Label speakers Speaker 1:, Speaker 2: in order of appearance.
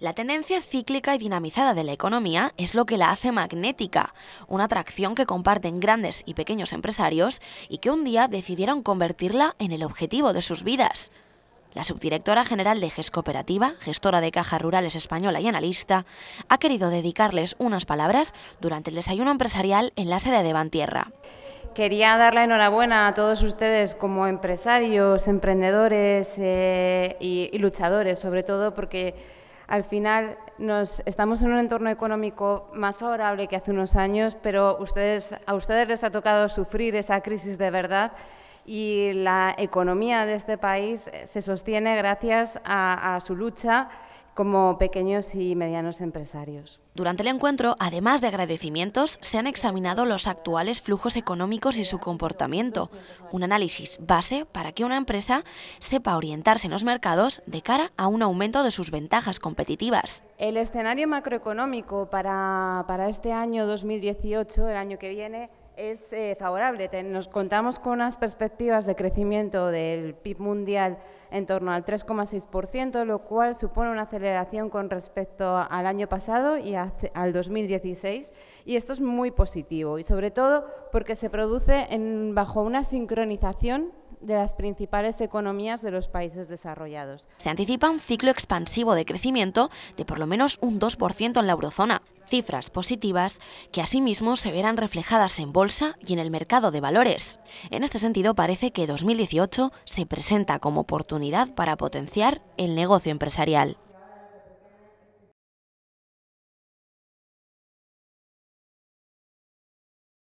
Speaker 1: La tendencia cíclica y dinamizada de la economía es lo que la hace magnética, una atracción que comparten grandes y pequeños empresarios y que un día decidieron convertirla en el objetivo de sus vidas. La subdirectora general de GES Cooperativa, gestora de cajas rurales española y analista, ha querido dedicarles unas palabras durante el desayuno empresarial en la sede de Bantierra.
Speaker 2: Quería dar enhorabuena a todos ustedes como empresarios, emprendedores eh, y luchadores, sobre todo porque al final nos, estamos en un entorno económico más favorable que hace unos años, pero a ustedes les ha tocado sufrir esa crisis de verdad y la economía de este país se sostiene gracias a su lucha como pequeños y medianos empresarios.
Speaker 1: Durante el encuentro, además de agradecimientos, se han examinado los actuales flujos económicos y su comportamiento, un análisis base para que una empresa sepa orientarse en los mercados de cara a un aumento de sus ventajas competitivas.
Speaker 2: El escenario macroeconómico para, este año 2018, el año que viene, es eh, favorable. Nos contamos con unas perspectivas de crecimiento del PIB mundial en torno al 3,6%, lo cual supone una aceleración con respecto al año pasado y al 2016. Y esto es muy positivo, y sobre todo porque se produce en, bajo una sincronización de las principales economías de los países desarrollados.
Speaker 1: Se anticipa un ciclo expansivo de crecimiento de por lo menos un 2% en la eurozona, cifras positivas que asimismo se verán reflejadas en bolsa y en el mercado de valores. En este sentido, parece que 2018 se presenta como oportunidad para potenciar el negocio empresarial.